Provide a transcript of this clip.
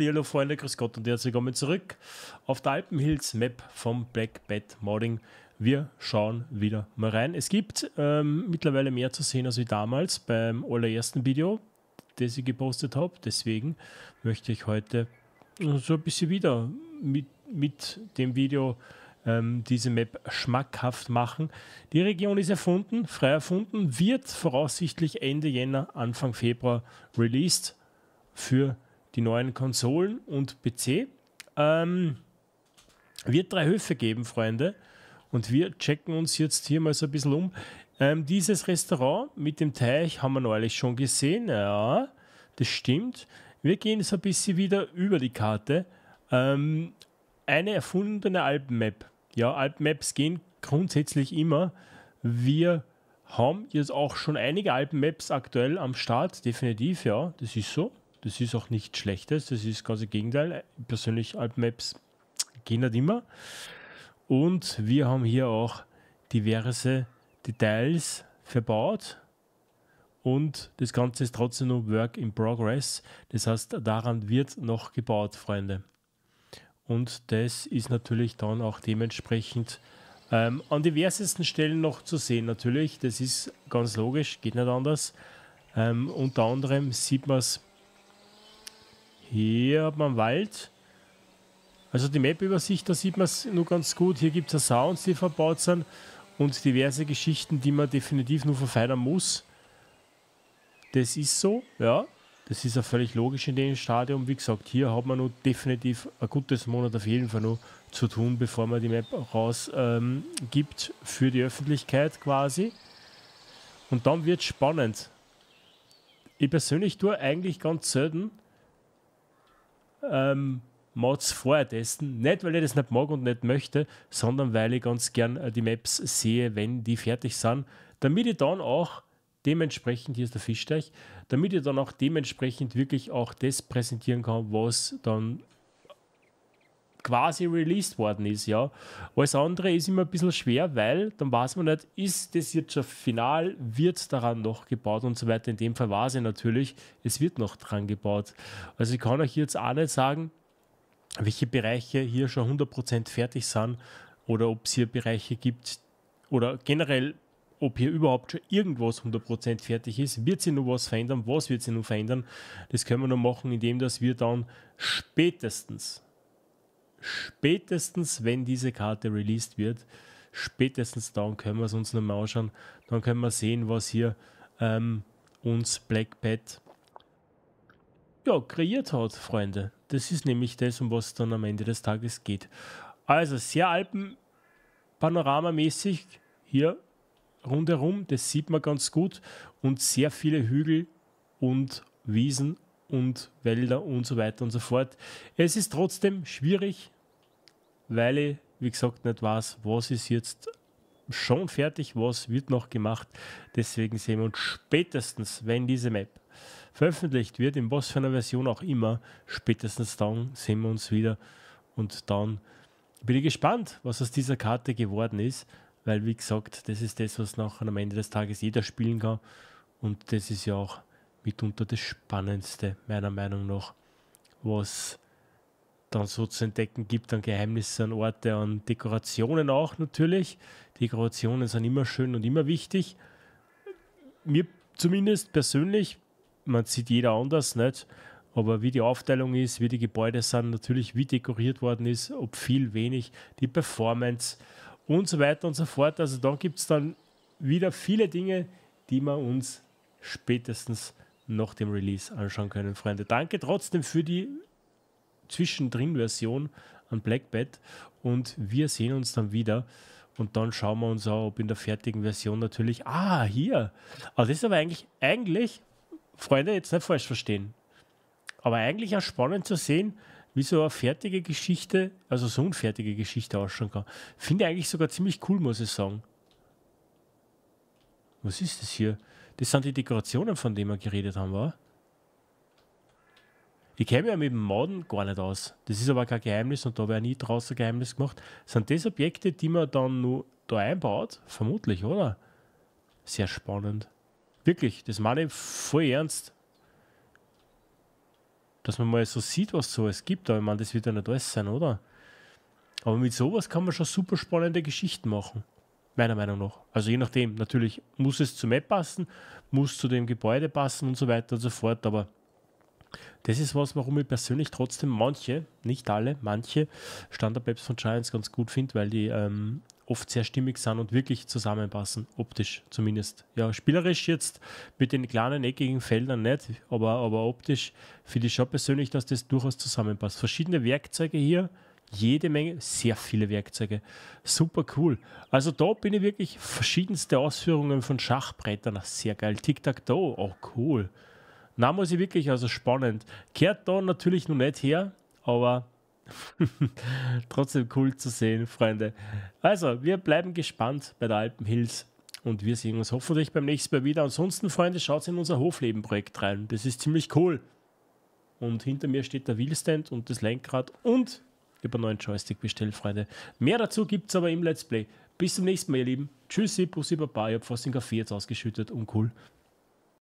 Hallo Freunde, grüß Gott und herzlich willkommen zurück auf der Alpenhills Map vom Black Bat Modding. Wir schauen wieder mal rein. Es gibt ähm, mittlerweile mehr zu sehen als wie damals beim allerersten Video, das ich gepostet habe. Deswegen möchte ich heute so ein bisschen wieder mit, mit dem Video ähm, diese Map schmackhaft machen. Die Region ist erfunden, frei erfunden, wird voraussichtlich Ende Jänner, Anfang Februar released für die neuen Konsolen und PC. Ähm, wird drei Höfe geben, Freunde. Und wir checken uns jetzt hier mal so ein bisschen um. Ähm, dieses Restaurant mit dem Teich haben wir neulich schon gesehen. Ja, das stimmt. Wir gehen so ein bisschen wieder über die Karte. Ähm, eine erfundene Alpenmap. Ja, Alpenmaps gehen grundsätzlich immer. Wir haben jetzt auch schon einige Alpenmaps aktuell am Start, definitiv, ja, das ist so. Das ist auch nichts Schlechtes, das ist ganz im Gegenteil. Persönlich Alpmaps gehen nicht immer. Und wir haben hier auch diverse Details verbaut. Und das Ganze ist trotzdem nur Work in Progress. Das heißt, daran wird noch gebaut, Freunde. Und das ist natürlich dann auch dementsprechend ähm, an diversesten Stellen noch zu sehen. Natürlich, das ist ganz logisch, geht nicht anders. Ähm, unter anderem sieht man es hier hat man einen Wald. Also die Map-Übersicht, da sieht man es nur ganz gut. Hier gibt es Sounds, die verbaut sind und diverse Geschichten, die man definitiv nur verfeinern muss. Das ist so, ja. Das ist ja völlig logisch in dem Stadium. Wie gesagt, hier hat man nur definitiv ein gutes Monat auf jeden Fall noch zu tun, bevor man die Map rausgibt ähm, für die Öffentlichkeit quasi. Und dann wird es spannend. Ich persönlich tue eigentlich ganz selten ähm, Mods testen. Nicht, weil ich das nicht mag und nicht möchte, sondern weil ich ganz gern äh, die Maps sehe, wenn die fertig sind, damit ich dann auch dementsprechend, hier ist der Fischteich, damit ich dann auch dementsprechend wirklich auch das präsentieren kann, was dann quasi released worden ist, ja. Alles andere ist immer ein bisschen schwer, weil dann weiß man nicht, ist das jetzt schon final, wird daran noch gebaut und so weiter. In dem Fall war sie natürlich, es wird noch dran gebaut. Also ich kann euch jetzt auch nicht sagen, welche Bereiche hier schon 100% fertig sind oder ob es hier Bereiche gibt oder generell ob hier überhaupt schon irgendwas 100% fertig ist. Wird sie nur was verändern? Was wird sie nur verändern? Das können wir nur machen, indem dass wir dann spätestens spätestens, wenn diese Karte released wird, spätestens dann können wir es uns nochmal anschauen. Dann können wir sehen, was hier ähm, uns Black Bat ja, kreiert hat, Freunde. Das ist nämlich das, um was es dann am Ende des Tages geht. Also sehr alpenpanoramamäßig hier rundherum, das sieht man ganz gut und sehr viele Hügel und Wiesen und Wälder und so weiter und so fort. Es ist trotzdem schwierig, weil ich, wie gesagt, nicht weiß, was ist jetzt schon fertig, was wird noch gemacht. Deswegen sehen wir uns spätestens, wenn diese Map veröffentlicht wird, in was für einer Version auch immer, spätestens dann sehen wir uns wieder und dann bin ich gespannt, was aus dieser Karte geworden ist, weil wie gesagt, das ist das, was nachher am Ende des Tages jeder spielen kann und das ist ja auch mitunter das Spannendste meiner Meinung nach, was dann so zu entdecken gibt an Geheimnisse, an Orte, an Dekorationen auch natürlich. Dekorationen sind immer schön und immer wichtig. Mir zumindest persönlich, man sieht jeder anders, nicht? Aber wie die Aufteilung ist, wie die Gebäude sind, natürlich wie dekoriert worden ist, ob viel, wenig, die Performance und so weiter und so fort. Also da gibt es dann wieder viele Dinge, die man uns spätestens nach dem Release anschauen können, Freunde. Danke trotzdem für die Zwischendrin-Version an Blackbat und wir sehen uns dann wieder. Und dann schauen wir uns auch, ob in der fertigen Version natürlich. Ah, hier. Also das ist aber eigentlich, eigentlich, Freunde, jetzt nicht falsch verstehen. Aber eigentlich auch spannend zu sehen, wie so eine fertige Geschichte, also so eine fertige Geschichte ausschauen kann. Finde ich eigentlich sogar ziemlich cool, muss ich sagen. Was ist das hier? Das sind die Dekorationen, von denen wir geredet haben, war? Ich käme ja mit dem Morden gar nicht aus. Das ist aber kein Geheimnis und da wäre nie draußen Geheimnis gemacht. Sind das Objekte, die man dann nur da einbaut? Vermutlich, oder? Sehr spannend. Wirklich, das meine ich voll ernst. Dass man mal so sieht, was so es gibt. Aber ich meine, das wird ja nicht alles sein, oder? Aber mit sowas kann man schon super spannende Geschichten machen. Meiner Meinung nach. Also je nachdem, natürlich muss es zur Map passen, muss zu dem Gebäude passen und so weiter und so fort. Aber das ist was, warum ich persönlich trotzdem manche, nicht alle, manche Standard-Maps von Giants ganz gut finde, weil die ähm, oft sehr stimmig sind und wirklich zusammenpassen, optisch zumindest. Ja, spielerisch jetzt mit den kleinen eckigen Feldern nicht, aber, aber optisch finde ich schon persönlich, dass das durchaus zusammenpasst. Verschiedene Werkzeuge hier, jede Menge, sehr viele Werkzeuge. Super cool. Also da bin ich wirklich verschiedenste Ausführungen von Schachbrettern. Sehr geil. Tic-Tac-Toe, oh cool. Na, muss ich wirklich, also spannend. Kehrt da natürlich noch nicht her, aber trotzdem cool zu sehen, Freunde. Also, wir bleiben gespannt bei der Alpen Hills und wir sehen uns hoffentlich beim nächsten Mal wieder. Ansonsten, Freunde, schaut in unser Hoflebenprojekt rein. Das ist ziemlich cool. Und hinter mir steht der Wheelstand und das Lenkrad und über neuen Joystick bestellt, Freunde. Mehr dazu gibt es aber im Let's Play. Bis zum nächsten Mal, ihr Lieben. Tschüssi, Bussi, Baba. Ich habe fast den Kaffee jetzt ausgeschüttet. Uncool.